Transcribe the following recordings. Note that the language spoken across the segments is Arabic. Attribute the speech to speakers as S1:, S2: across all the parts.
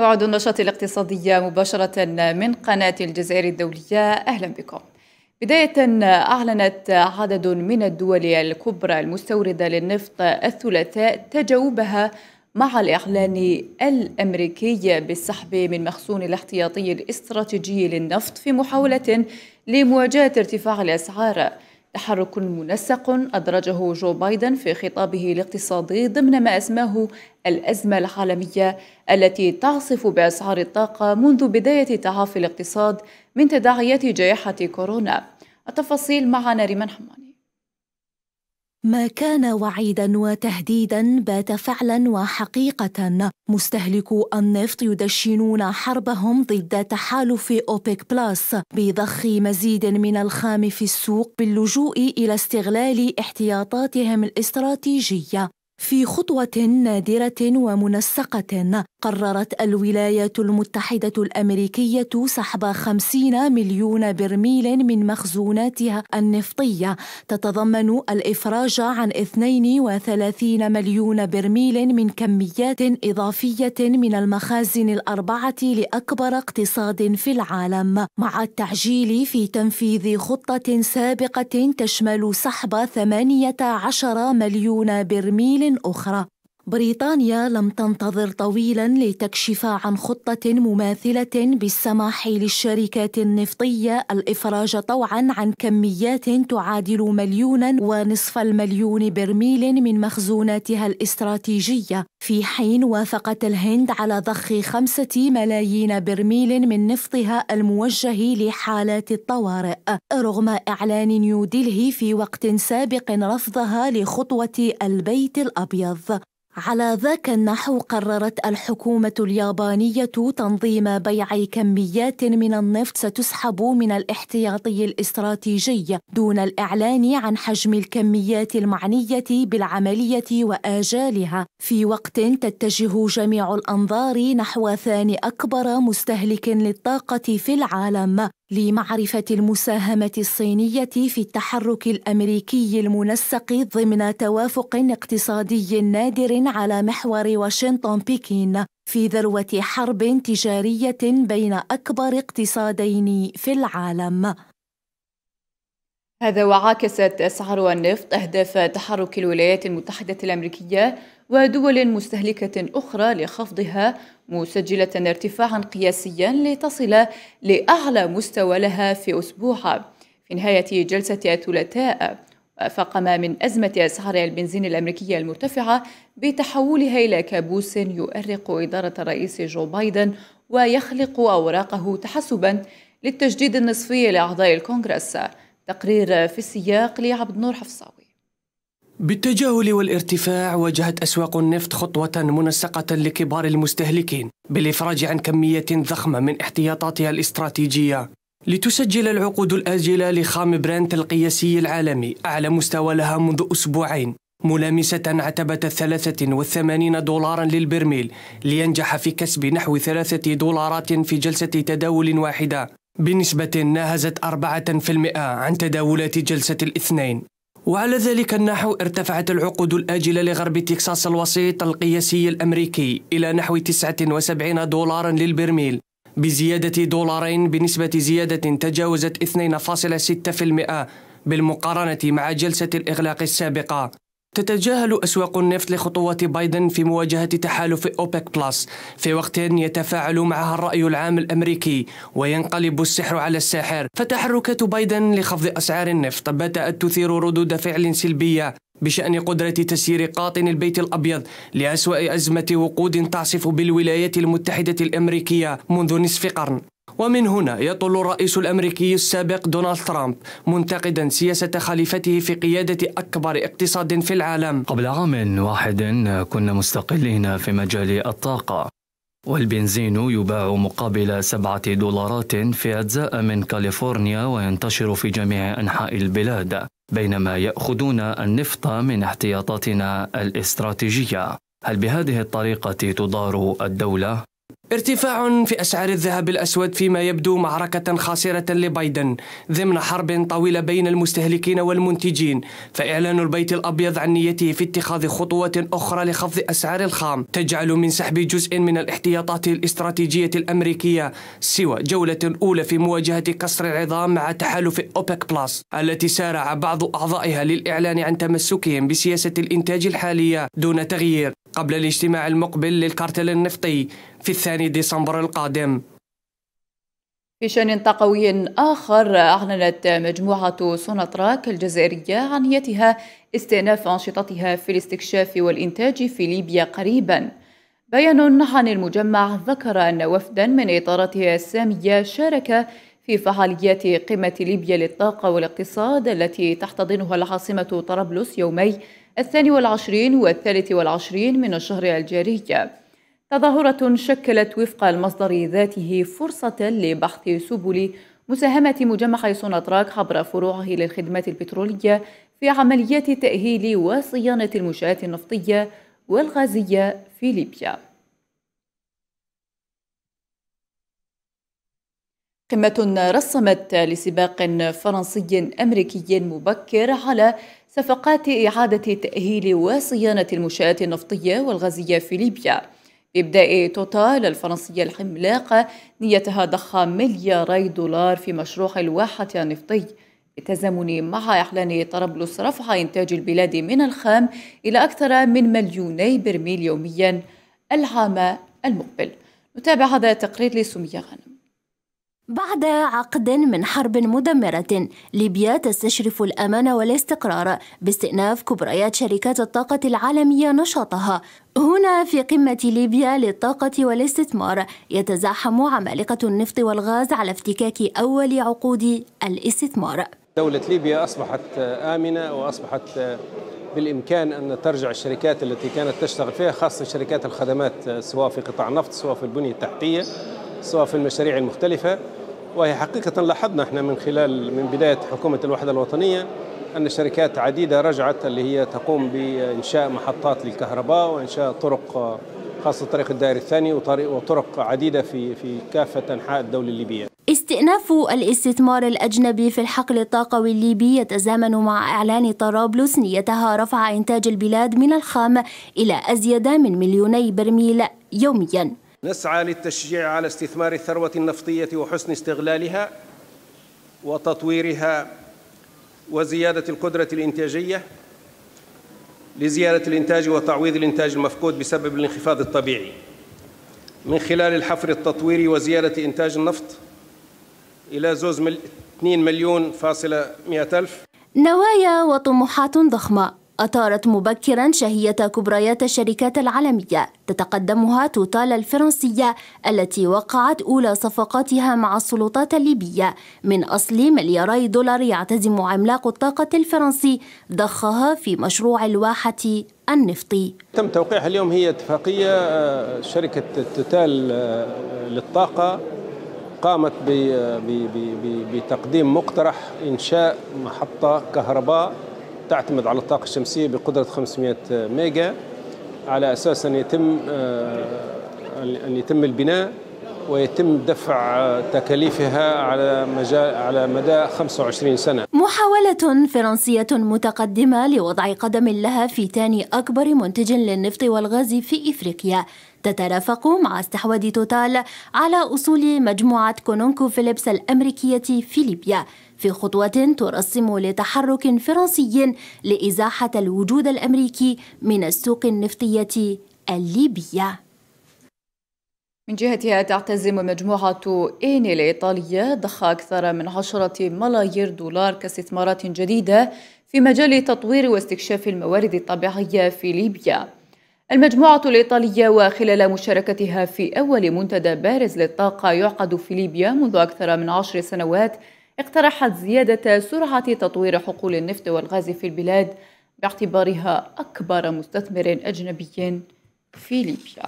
S1: وعد النشاط الاقتصادي مباشرة من قناة الجزائر الدولية أهلا بكم بداية أعلنت عدد من الدول الكبرى المستوردة للنفط الثلاثاء تجاوبها مع الإعلان الأمريكي بالسحب من مخزون الاحتياطي الاستراتيجي للنفط في محاولة لمواجهة ارتفاع الأسعار تحرك منسق أدرجه جو بايدن في خطابه الاقتصادي ضمن ما أسماه الأزمة العالمية التي تعصف بأسعار الطاقة منذ بداية تعافي الاقتصاد من تداعيات جائحة كورونا التفاصيل معنا ريمان حماني
S2: ما كان وعيدا وتهديدا بات فعلا وحقيقة مستهلكو النفط يدشنون حربهم ضد تحالف أوبيك بلاس بضخ مزيد من الخام في السوق باللجوء إلى استغلال احتياطاتهم الاستراتيجية في خطوة نادرة ومنسقة قررت الولايات المتحدة الأمريكية سحب 50 مليون برميل من مخزوناتها النفطية تتضمن الإفراج عن 32 مليون برميل من كميات إضافية من المخازن الأربعة لأكبر اقتصاد في العالم مع التعجيل في تنفيذ خطة سابقة تشمل سحب 18 مليون برميل أخرى بريطانيا لم تنتظر طويلا لتكشف عن خطة مماثلة بالسماح للشركات النفطية الإفراج طوعا عن كميات تعادل مليونا ونصف المليون برميل من مخزوناتها الاستراتيجية في حين وافقت الهند على ضخ خمسة ملايين برميل من نفطها الموجه لحالات الطوارئ رغم إعلان نيودلهي في وقت سابق رفضها لخطوة البيت الأبيض على ذاك النحو قررت الحكومة اليابانية تنظيم بيع كميات من النفط ستسحب من الاحتياطي الاستراتيجي دون الإعلان عن حجم الكميات المعنية بالعملية وآجالها في وقت تتجه جميع الأنظار نحو ثاني أكبر مستهلك للطاقة في العالم لمعرفة المساهمة الصينية في التحرك الأمريكي المنسق ضمن توافق اقتصادي نادر على محور واشنطن بكين في ذروة حرب تجارية بين أكبر اقتصادين في
S1: العالم. هذا وعاكست أسعار النفط أهداف تحرك الولايات المتحدة الأمريكية ودول مستهلكة أخرى لخفضها مسجلة ارتفاعا قياسيا لتصل لأعلى مستوى لها في أسبوع في نهاية جلسة الثلاثاء فقما من أزمة أسعار البنزين الأمريكية المرتفعة بتحولها إلى كابوس يؤرق إدارة الرئيس جو بايدن ويخلق أوراقه تحسبا للتجديد النصفي لأعضاء الكونغرس تقرير في السياق لعبد النور حفصاوي
S3: بالتجاهل والارتفاع واجهت أسواق النفط خطوة منسقة لكبار المستهلكين بالإفراج عن كمية ضخمة من احتياطاتها الاستراتيجية لتسجل العقود الآجلة لخام برنت القياسي العالمي أعلى مستوى لها منذ أسبوعين ملامسة عتبة 83 دولارا للبرميل لينجح في كسب نحو ثلاثة دولارات في جلسة تداول واحدة بنسبة ناهزت 4% عن تداولات جلسة الاثنين وعلى ذلك النحو ارتفعت العقود الآجلة لغرب تكساس الوسيط القياسي الأمريكي إلى نحو 79 دولارا للبرميل بزيادة دولارين بنسبة زيادة تجاوزت 2.6% بالمقارنة مع جلسة الإغلاق السابقة تتجاهل أسواق النفط لخطوات بايدن في مواجهة تحالف أوبك بلس في وقت يتفاعل معها الرأي العام الأمريكي وينقلب السحر على الساحر فتحركات بايدن لخفض أسعار النفط بدأت تثير ردود فعل سلبية بشأن قدرة تسيير قاطن البيت الأبيض لأسوأ أزمة وقود تعصف بالولايات المتحدة الأمريكية منذ نصف قرن ومن هنا يطل الرئيس الأمريكي السابق دونالد ترامب منتقدا سياسة خليفته في قيادة أكبر اقتصاد في العالم قبل عام واحد كنا مستقلين في مجال الطاقة والبنزين يباع مقابل سبعة دولارات في أجزاء من كاليفورنيا وينتشر في جميع أنحاء البلاد بينما يأخذون النفط من احتياطاتنا الاستراتيجية هل بهذه الطريقة تدار الدولة؟ ارتفاع في أسعار الذهب الأسود فيما يبدو معركة خاسرة لبايدن ضمن حرب طويلة بين المستهلكين والمنتجين فإعلان البيت الأبيض عن نيته في اتخاذ خطوة أخرى لخفض أسعار الخام تجعل من سحب جزء من الاحتياطات الاستراتيجية الأمريكية سوى جولة أولى في مواجهة كسر العظام مع تحالف أوبك بلس التي سارع بعض أعضائها للإعلان عن تمسكهم بسياسة الإنتاج الحالية دون تغيير قبل الاجتماع المقبل للكارتل النفطي في الثاني ديسمبر القادم
S1: في شان طاقوي آخر أعلنت مجموعة سوناتراك الجزائرية عن نيتها استئناف أنشطتها في الاستكشاف والإنتاج في ليبيا قريبا بيان عن المجمع ذكر أن وفدا من إطاراتها السامية شارك في فعاليات قمة ليبيا للطاقة والاقتصاد التي تحتضنها العاصمة طرابلس يومي الثاني والعشرين والثالث والعشرين من الشهر الجاري تظاهرة شكلت وفق المصدر ذاته فرصة لبحث سبل مساهمة مجمع سوناتراك عبر فروعه للخدمات البترولية في عمليات تأهيل وصيانة المنشآت النفطية والغازية في ليبيا. قمة رسمت لسباق فرنسي أمريكي مبكر على صفقات إعادة تأهيل وصيانة المنشآت النفطية والغازية في ليبيا بإبداء توتال الفرنسية العملاقة نيتها ضخ ملياري دولار في مشروع الواحة النفطي بالتزامن مع إعلان طرابلس رفع إنتاج البلاد من الخام إلى أكثر من مليوني برميل يوميا العام المقبل نتابع هذا التقرير لسمية غانم
S4: بعد عقد من حرب مدمرة ليبيا تستشرف الأمان والاستقرار باستئناف كبريات شركات الطاقة العالمية نشاطها هنا في قمة ليبيا للطاقة والاستثمار يتزاحم عمالقة النفط والغاز على افتكاك أول عقود الاستثمار
S5: دولة ليبيا أصبحت آمنة وأصبحت بالإمكان أن ترجع الشركات التي كانت تشتغل فيها خاصة شركات الخدمات سواء في قطاع النفط سواء في البنية التحتية سواء في المشاريع المختلفة وهي حقيقة لاحظنا احنا من خلال من بداية حكومة الوحدة الوطنية أن شركات عديدة رجعت اللي هي تقوم بإنشاء محطات للكهرباء وإنشاء طرق خاصة طريق الدائري الثاني وطرق عديدة في في كافة أنحاء الدولة الليبية.
S4: استئناف الاستثمار الأجنبي في الحقل الطاقوي الليبي يتزامن مع إعلان طرابلس نيتها رفع إنتاج البلاد من الخام إلى أزيد من مليوني برميل يومياً.
S5: نسعى للتشجيع على استثمار الثروة النفطية وحسن استغلالها وتطويرها وزيادة القدرة الإنتاجية لزيادة الإنتاج وتعويض الإنتاج المفقود بسبب الانخفاض الطبيعي من خلال الحفر التطويري وزيادة إنتاج النفط إلى زوز 2 مليون فاصلة 100 ألف
S4: نوايا وطموحات ضخمة أثارت مبكرا شهية كبريات الشركات العالمية تتقدمها توتال الفرنسية التي وقعت أولى صفقاتها مع السلطات الليبية من أصل ملياري دولار يعتزم عملاق الطاقة الفرنسي ضخها في مشروع الواحة النفطي
S5: تم توقيعها اليوم هي اتفاقية آه، شركة توتال آه، للطاقة قامت آه، بتقديم مقترح إنشاء محطة كهرباء تعتمد على الطاقة الشمسية بقدرة 500 ميجا على أساس أن يتم آه، أن يتم البناء ويتم دفع تكاليفها على مجال على مدى 25 سنة.
S4: محاولة فرنسية متقدمة لوضع قدم لها في ثاني أكبر منتج للنفط والغاز في إفريقيا تترافق مع استحواذ توتال على أصول مجموعة كونونكو فيليبس الأمريكية في ليبيا في خطوة ترسم لتحرك فرنسي لإزاحة الوجود الأمريكي من السوق النفطية الليبية
S1: من جهتها تعتزم مجموعة إيني الإيطالية ضخ أكثر من عشرة ملايير دولار كاستثمارات جديدة في مجال تطوير واستكشاف الموارد الطبيعية في ليبيا المجموعة الإيطالية وخلال مشاركتها في أول منتدى بارز للطاقة يعقد في ليبيا منذ أكثر من عشر سنوات اقترحت زيادة سرعة تطوير حقول النفط والغاز في البلاد باعتبارها أكبر مستثمر أجنبي في ليبيا.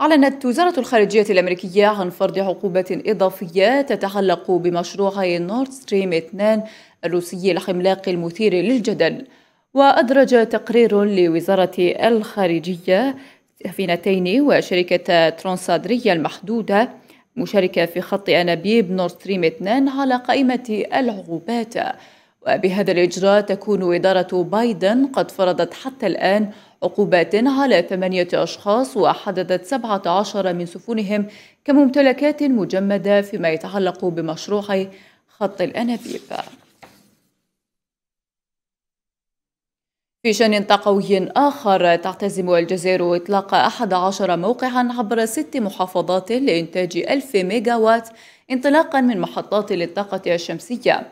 S1: أعلنت وزارة الخارجية الأمريكية عن فرض عقوبة إضافية تتعلق بمشروع نورد ستريم 2 الروسي الحملاق المثير للجدل وأدرج تقرير لوزارة الخارجية سفينتين وشركة ترانسادرية المحدودة مشاركة في خط أنابيب نور ستريم 2 على قائمة العقوبات وبهذا الإجراء تكون إدارة بايدن قد فرضت حتى الآن عقوبات على ثمانية أشخاص وحددت 17 من سفنهم كممتلكات مجمدة فيما يتعلق بمشروع خط الأنابيب في شان طاقوي آخر تعتزم الجزائر إطلاق 11 موقعا عبر ست محافظات لإنتاج 1000 ميجاوات انطلاقا من محطات للطاقة الشمسية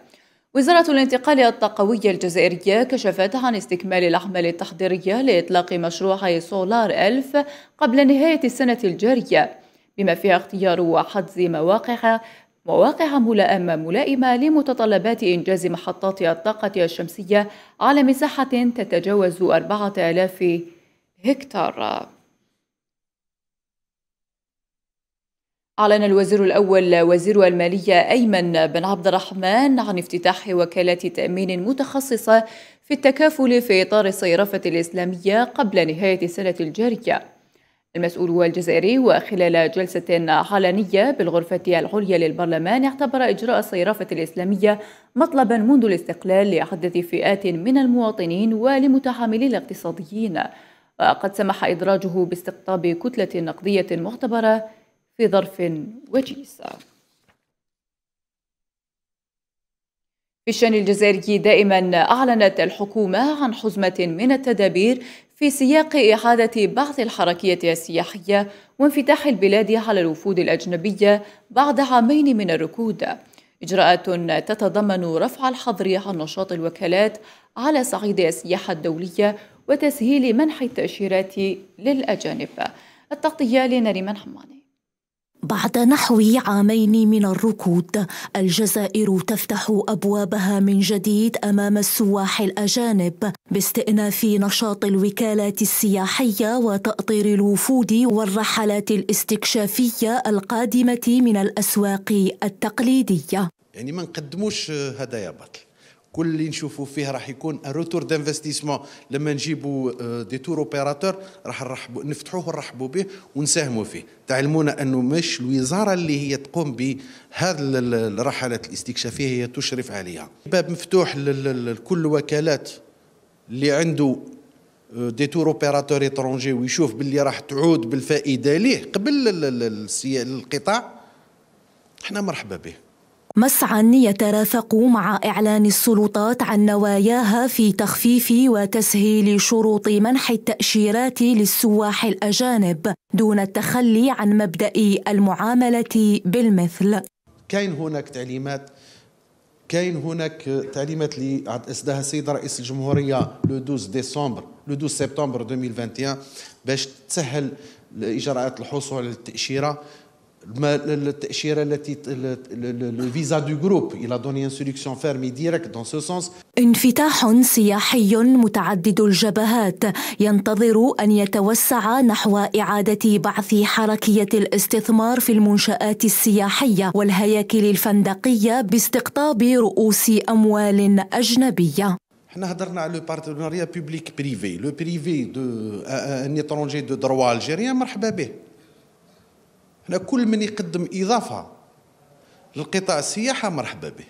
S1: وزارة الانتقال الطاقوي الجزائرية كشفت عن استكمال الأعمال التحضيرية لإطلاق مشروع سولار 1000 قبل نهاية السنة الجارية بما فيها اختيار وحجز مواقع مواقع ملائمة ملائمة لمتطلبات إنجاز محطات الطاقة الشمسية على مساحة تتجاوز 4000 هكتار أعلن الوزير الأول وزير المالية أيمن بن عبد الرحمن عن افتتاح وكالة تأمين متخصصة في التكافل في إطار الصيرفة الإسلامية قبل نهاية السنة الجارية المسؤول الجزائري وخلال جلسة علنية بالغرفة العليا للبرلمان اعتبر إجراء الصيرافة الإسلامية مطلبا منذ الاستقلال لعدة فئات من المواطنين ولمتعاملي الاقتصاديين وقد سمح إدراجه باستقطاب كتلة نقدية معتبرة في ظرف وجيز في الشان الجزائري دائما أعلنت الحكومة عن حزمة من التدابير في سياق إعادة بعض الحركية السياحية وانفتاح البلاد على الوفود الأجنبية بعد عامين من الركود إجراءات تتضمن رفع الحظر عن نشاط الوكالات على صعيد السياحة الدولية وتسهيل منح التأشيرات للأجانب التغطية لنريمان حماني
S2: بعد نحو عامين من الركود الجزائر تفتح ابوابها من جديد امام السواح الاجانب باستئناف نشاط الوكالات السياحيه وتاطير الوفود والرحلات الاستكشافيه القادمه من الاسواق التقليديه
S6: يعني ما نقدموش آه، هدايا باطل كل اللي نشوفوا فيه راح يكون روتور دانفستيسمون لما نجيبوا دي تور اوبيراتور راح نرحبوا نفتحوه ونرحبوا به ونساهموا فيه تعلمونا انه مش الوزاره اللي هي تقوم بهذه الرحلات الاستكشافيه هي تشرف عليها باب مفتوح لكل الوكالات اللي عنده دي تور اوبيراتور اترونجي ويشوف باللي راح تعود بالفائده ليه قبل القطاع احنا مرحبا به
S2: مسعى يترافق مع إعلان السلطات عن نواياها في تخفيف وتسهيل شروط منح التأشيرات للسواح الأجانب دون التخلي عن مبدأ المعاملة بالمثل
S6: كاين هناك تعليمات كاين هناك تعليمات اللي اسداها السيد رئيس الجمهوريه لو 12 ديسمبر لو 12 سبتمبر 2021 باش تسهل اجراءات الحصول على التاشيره
S2: انفتاح سياحي متعدد الجبهات ينتظر أن يتوسع نحو إعادة بعث حركية الاستثمار في المنشآت السياحية والهياكل الفندقية باستقطاب رؤوس أموال أجنبية
S6: حنا هضرنا على لو بارتنريا بوبليك بريفي لو بريفي دو ان اترونجي دو دروا الجيريان مرحبا به هنا كل من يقدم إضافة للقطاع السياحة مرحبا به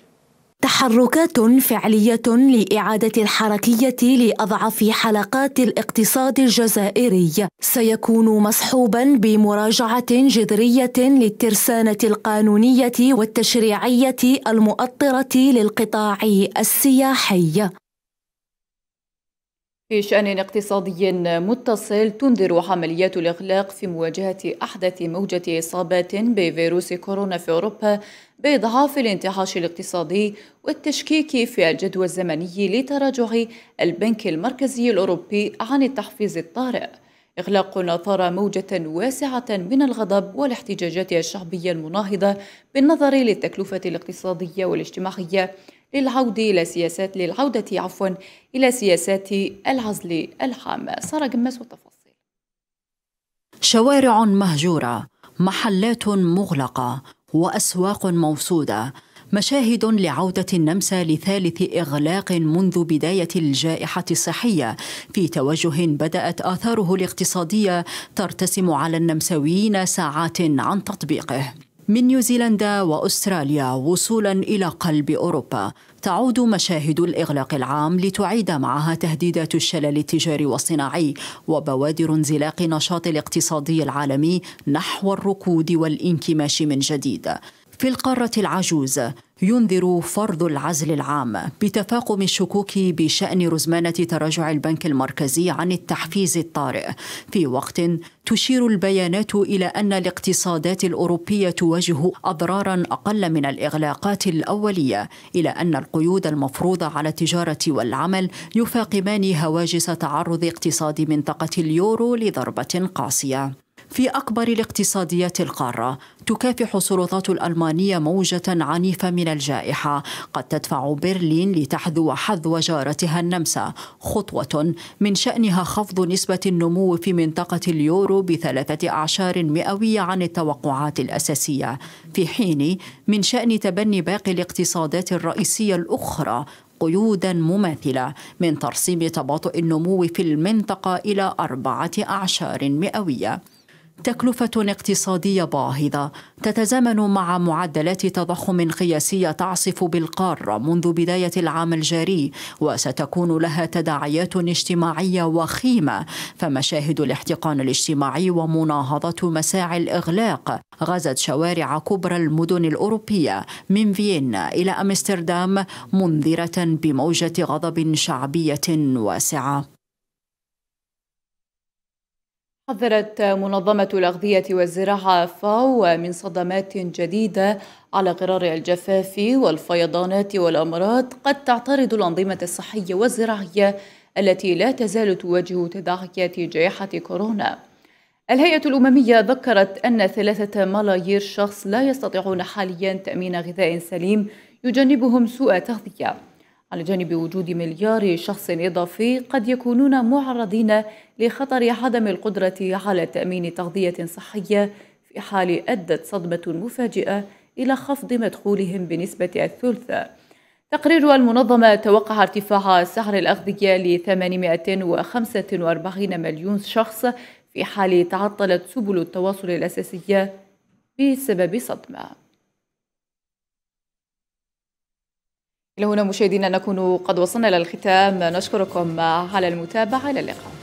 S2: تحركات فعلية لإعادة الحركية لأضعف حلقات الاقتصاد الجزائري سيكون مصحوبا بمراجعة جذرية للترسانة القانونية والتشريعية المؤطرة للقطاع السياحي
S1: في شأن اقتصادي متصل تنذر عمليات الإغلاق في مواجهة أحدث موجة إصابات بفيروس كورونا في أوروبا بإضعاف الانتعاش الاقتصادي والتشكيك في الجدوى الزمني لتراجع البنك المركزي الأوروبي عن التحفيز الطارئ إغلاق أثار موجة واسعة من الغضب والاحتجاجات الشعبية المناهضة بالنظر للتكلفة الاقتصادية والاجتماعية للعودة إلى سياسات للعودة عفوا إلى سياسات العزل الحام سارة جماس والتفاصيل
S7: شوارع مهجورة محلات مغلقة وأسواق موصودة مشاهد لعودة النمسا لثالث إغلاق منذ بداية الجائحة الصحية في توجه بدأت آثاره الاقتصادية ترتسم على النمساويين ساعات عن تطبيقه من نيوزيلندا واستراليا وصولا الى قلب اوروبا تعود مشاهد الاغلاق العام لتعيد معها تهديدات الشلل التجاري والصناعي وبوادر انزلاق النشاط الاقتصادي العالمي نحو الركود والانكماش من جديد في القاره العجوز ينذر فرض العزل العام بتفاقم الشكوك بشأن رزمانة تراجع البنك المركزي عن التحفيز الطارئ في وقت تشير البيانات إلى أن الاقتصادات الأوروبية تواجه أضرارا أقل من الإغلاقات الأولية إلى أن القيود المفروضة على التجارة والعمل يفاقمان هواجس تعرض اقتصاد منطقة اليورو لضربة قاسية في أكبر الاقتصاديات القارة تكافح السلطات الألمانية موجة عنيفة من الجائحة قد تدفع برلين لتحذو حذو جارتها النمسا خطوة من شأنها خفض نسبة النمو في منطقة اليورو بثلاثة أعشار مئوية عن التوقعات الأساسية في حين من شأن تبني باقي الاقتصادات الرئيسية الأخرى قيودا مماثلة من ترسيم تباطؤ النمو في المنطقة إلى أربعة أعشار مئوية تكلفة اقتصادية باهظة تتزامن مع معدلات تضخم قياسية تعصف بالقارة منذ بداية العام الجاري وستكون لها تداعيات اجتماعية وخيمة فمشاهد الاحتقان الاجتماعي ومناهضة مساعي الإغلاق غزت شوارع كبرى المدن الأوروبية من فيينا إلى أمستردام منذرة بموجة غضب شعبية واسعة
S1: حذرت منظمة الأغذية والزراعة فاو من صدمات جديدة على غرار الجفاف والفيضانات والأمراض قد تعترض الأنظمة الصحية والزراعية التي لا تزال تواجه تداعيات جائحة كورونا. الهيئة الأممية ذكرت أن ثلاثة ملايير شخص لا يستطيعون حاليا تأمين غذاء سليم يجنبهم سوء تغذية. على جانب وجود مليار شخص إضافي قد يكونون معرضين لخطر عدم القدرة على تأمين تغذية صحية في حال أدت صدمة مفاجئة إلى خفض مدخولهم بنسبة الثلث تقرير المنظمة توقع ارتفاع سعر الأغذية ل 845 مليون شخص في حال تعطلت سبل التواصل الأساسية بسبب صدمة إلى هنا مشاهدينا نكون قد وصلنا للختام نشكركم على المتابعة إلى اللقاء